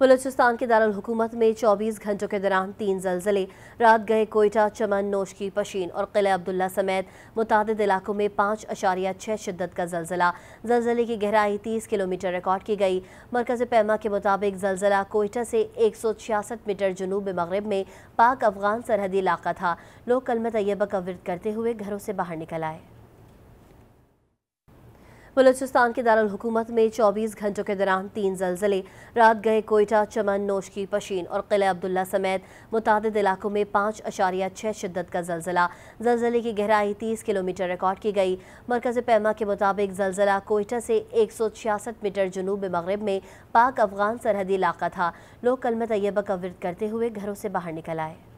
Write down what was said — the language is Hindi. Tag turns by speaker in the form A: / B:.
A: बलूचिस्तान के दारकूमत में 24 घंटों के दौरान तीन जलजिले रात गए कोयटा चमन नोशकी पशीन और किले अब्दुल्ला समेत मुतद इलाकों में पाँच अशारिया छः शिद्दत का जलजिला जलजिले की गहराई तीस किलोमीटर रिकॉर्ड की गई मरकज पैमा के मुताबिक जलजिला कोयटा से एक सौ छियासठ मीटर जनूब मगरब में पाक अफगान सरहदी इलाका था लोग कलम तैयबा का विरद करते हुए घरों से बाहर निकल आए बलोचिस्तान के दारकूमत में 24 घंटों के दौरान तीन जलजिले रात गए कोयटा चमन नोशकी पशीन और किले अब्दुल्ला समेत मुतद इलाकों में पाँच अशारिया छः शिदत का जलजिला जलजिले की गहराई तीस किलोमीटर रिकॉर्ड की गई मरकज पैमा के मुताबिक जलजिला कोयटा से एक सौ छियासठ मीटर जनूब मगरब में पाक अफगान सरहदी इलाका था लोग कलम तैयबा का विरद करते हुए घरों से बाहर निकल आए